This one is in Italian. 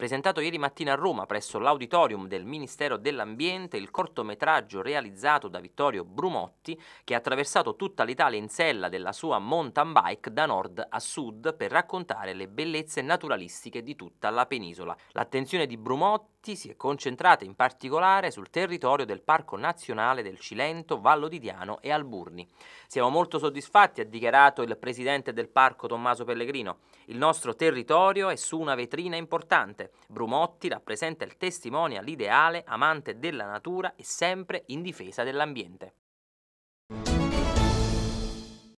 Presentato ieri mattina a Roma presso l'auditorium del Ministero dell'Ambiente, il cortometraggio realizzato da Vittorio Brumotti, che ha attraversato tutta l'Italia in sella della sua mountain bike da nord a sud per raccontare le bellezze naturalistiche di tutta la penisola. L'attenzione di Brumotti si è concentrata in particolare sul territorio del Parco Nazionale del Cilento, Vallo di Diano e Alburni. Siamo molto soddisfatti, ha dichiarato il presidente del parco Tommaso Pellegrino. Il nostro territorio è su una vetrina importante. Brumotti rappresenta il testimonial ideale, amante della natura e sempre in difesa dell'ambiente.